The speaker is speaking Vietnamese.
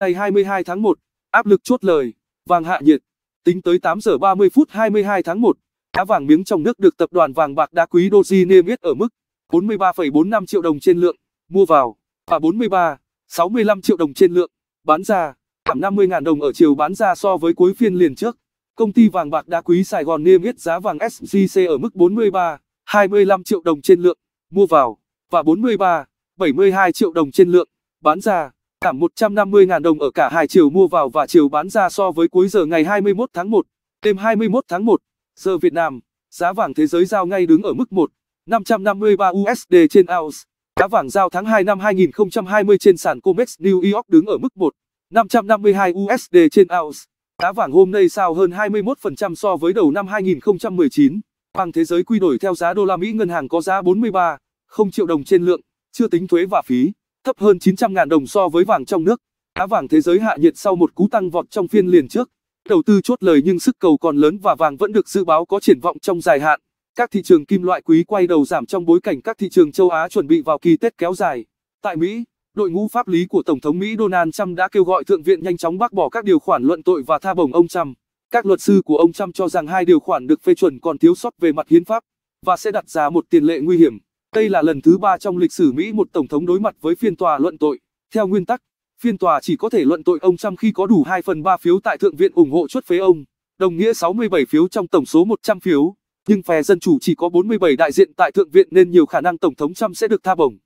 Ngày 22 tháng 1, áp lực chốt lời, vàng hạ nhiệt. Tính tới 8 giờ 30 phút 22 tháng 1, giá vàng miếng trong nước được tập đoàn vàng bạc đá quý Doji niêm yết ở mức 43,45 triệu đồng trên lượng mua vào và 43,65 triệu đồng trên lượng bán ra, giảm 50.000 đồng ở chiều bán ra so với cuối phiên liền trước. Công ty vàng bạc đá quý Sài Gòn niêm yết giá vàng SJC ở mức 43,25 triệu đồng trên lượng mua vào và 43,72 triệu đồng trên lượng bán ra cảm 150.000 đồng ở cả hai chiều mua vào và chiều bán ra so với cuối giờ ngày 21 tháng 1. Đêm 21 tháng 1, giờ Việt Nam, giá vàng thế giới giao ngay đứng ở mức 1, 553 USD trên ounce. Giá vàng giao tháng 2 năm 2020 trên sàn COMEX New York đứng ở mức 1, 552 USD trên ounce. Giá vàng hôm nay sao hơn 21% so với đầu năm 2019. Vàng thế giới quy đổi theo giá đô la Mỹ ngân hàng có giá 43, 0 triệu đồng trên lượng, chưa tính thuế và phí thấp hơn 900.000 đồng so với vàng trong nước. Giá vàng thế giới hạ nhiệt sau một cú tăng vọt trong phiên liền trước. Đầu tư chốt lời nhưng sức cầu còn lớn và vàng vẫn được dự báo có triển vọng trong dài hạn. Các thị trường kim loại quý quay đầu giảm trong bối cảnh các thị trường châu Á chuẩn bị vào kỳ Tết kéo dài. Tại Mỹ, đội ngũ pháp lý của Tổng thống Mỹ Donald Trump đã kêu gọi Thượng viện nhanh chóng bác bỏ các điều khoản luận tội và tha bổng ông Trump. Các luật sư của ông Trump cho rằng hai điều khoản được phê chuẩn còn thiếu sót về mặt hiến pháp và sẽ đặt ra một tiền lệ nguy hiểm. Đây là lần thứ ba trong lịch sử Mỹ một tổng thống đối mặt với phiên tòa luận tội. Theo nguyên tắc, phiên tòa chỉ có thể luận tội ông Trump khi có đủ 2 phần 3 phiếu tại Thượng viện ủng hộ chuất phế ông, đồng nghĩa 67 phiếu trong tổng số 100 phiếu. Nhưng phe Dân Chủ chỉ có 47 đại diện tại Thượng viện nên nhiều khả năng Tổng thống Trump sẽ được tha bổng.